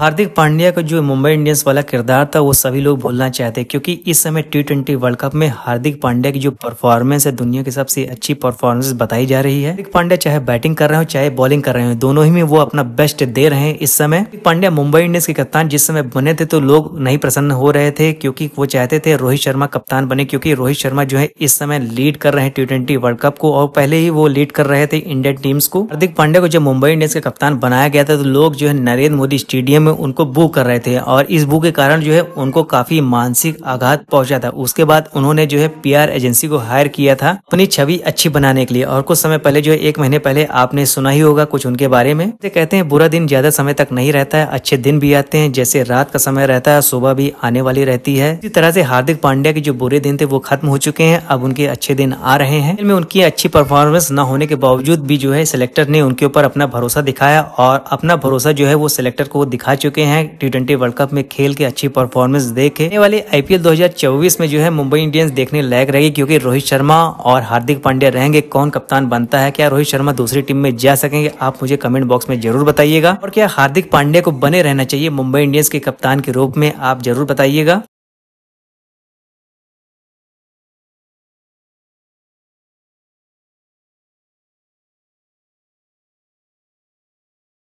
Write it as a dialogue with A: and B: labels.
A: हार्दिक पांड्या का जो मुंबई इंडियंस वाला किरदार था वो सभी लोग बोलना चाहते हैं क्योंकि इस समय टी ट्वेंटी वर्ल्ड कप में हार्दिक पांड्या की जो परफॉर्मेंस है दुनिया की सबसे अच्छी परफॉर्मेंस बताई जा रही है हार्दिक पांड्या चाहे बैटिंग कर रहे हो चाहे बॉलिंग कर रहे हो दोनों ही में वो अपना बेस्ट दे रहे हैं इस समय पांड्या मुंबई इंडियंस के कप्तान जिस समय बने थे तो लोग नहीं प्रसन्न हो रहे थे क्योंकि वो चाहते थे रोहित शर्मा कप्तान बने क्योंकि रोहित शर्मा जो है इस समय लीड कर रहे हैं टी ट्वेंटी वर्ल्ड कप को और पहले ही वो लीड कर रहे थे इंडियन टीम्स को हार्दिक पांड्या को जब मुंबई इंडियंस का कप्तान बनाया गया था तो लोग जो है नरेंद्र मोदी स्टेडियम स्टेडियम में उनको बू कर रहे थे और इस बू के कारण जो है उनको काफी मानसिक आघात पहुंचा था उसके बाद उन्होंने जो है पीआर एजेंसी को हायर किया था अपनी छवि अच्छी बनाने के लिए और कुछ समय पहले जो है एक महीने पहले आपने सुना ही होगा कुछ उनके बारे में कहते हैं बुरा दिन ज्यादा समय तक नहीं रहता है अच्छे दिन भी आते हैं जैसे रात का समय रहता है सुबह भी आने वाली रहती है इसी तरह से हार्दिक पांड्या के जो बुरे दिन थे वो खत्म हो चुके हैं अब उनके अच्छे दिन आ रहे हैं इनमें उनकी अच्छी परफॉर्मेंस न होने के बावजूद भी जो है सिलेक्टर ने उनके ऊपर अपना भरोसा दिखाया और अपना भरोसा जो है वो सिलेक्टर को दिखा दिखा चुके हैं टी ट्वेंटी वर्ल्ड कप में खेल के अच्छी परफॉर्मेंस देखे वाले आईपीएल 2024 में जो है मुंबई इंडियंस देखने लायक रहेगी क्योंकि रोहित शर्मा और हार्दिक पांड्या रहेंगे कौन कप्तान बनता है क्या रोहित शर्मा दूसरी टीम में जा सकेंगे आप मुझे कमेंट बॉक्स में जरूर बताइएगा और क्या हार्दिक पांड्या को बने रहना चाहिए मुंबई इंडियंस के कप्तान के रूप में आप जरूर बताइएगा